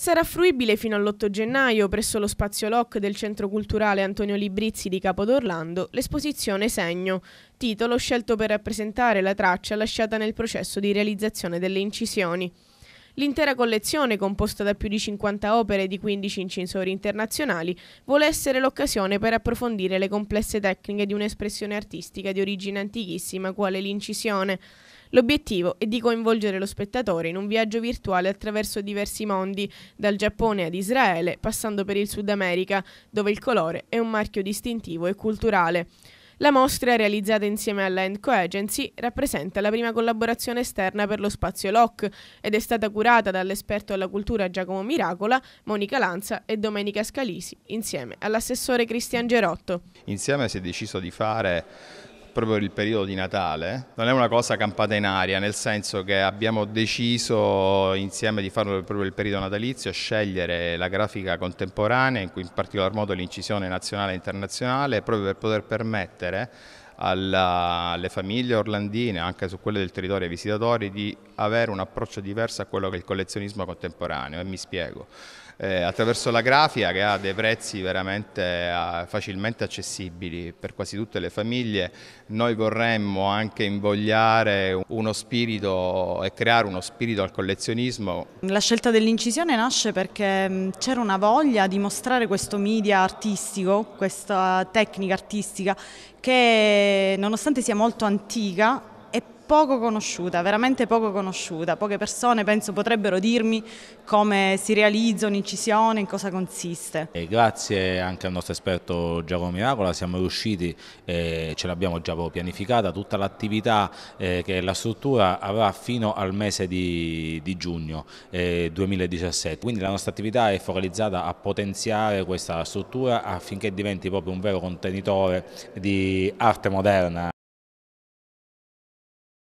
Sarà fruibile fino all'8 gennaio presso lo Spazio Loc del Centro Culturale Antonio Librizzi di Capodorlando l'esposizione Segno, titolo scelto per rappresentare la traccia lasciata nel processo di realizzazione delle incisioni. L'intera collezione, composta da più di 50 opere di 15 incisori internazionali, vuole essere l'occasione per approfondire le complesse tecniche di un'espressione artistica di origine antichissima quale l'incisione. L'obiettivo è di coinvolgere lo spettatore in un viaggio virtuale attraverso diversi mondi, dal Giappone ad Israele, passando per il Sud America, dove il colore è un marchio distintivo e culturale. La mostra, realizzata insieme alla End Agency, rappresenta la prima collaborazione esterna per lo spazio LOC ed è stata curata dall'esperto alla cultura Giacomo Miracola, Monica Lanza e Domenica Scalisi, insieme all'assessore Cristian Gerotto. Insieme si è deciso di fare proprio il periodo di Natale, non è una cosa campata in aria, nel senso che abbiamo deciso insieme di farlo proprio il periodo natalizio, scegliere la grafica contemporanea, in cui in particolar modo l'incisione nazionale e internazionale, proprio per poter permettere alla, alle famiglie orlandine, anche su quelle del territorio ai visitatori, di avere un approccio diverso a quello che è il collezionismo contemporaneo e mi spiego. Eh, attraverso la grafia che ha dei prezzi veramente uh, facilmente accessibili per quasi tutte le famiglie, noi vorremmo anche invogliare uno spirito e creare uno spirito al collezionismo. La scelta dell'incisione nasce perché mm, c'era una voglia di mostrare questo media artistico, questa tecnica artistica che nonostante sia molto antica è poco conosciuta, veramente poco conosciuta. Poche persone penso potrebbero dirmi come si realizza un'incisione, in cosa consiste. E grazie anche al nostro esperto Giacomo Miracola siamo riusciti, eh, ce l'abbiamo già pianificata, tutta l'attività eh, che la struttura avrà fino al mese di, di giugno eh, 2017. Quindi la nostra attività è focalizzata a potenziare questa struttura affinché diventi proprio un vero contenitore di arte moderna.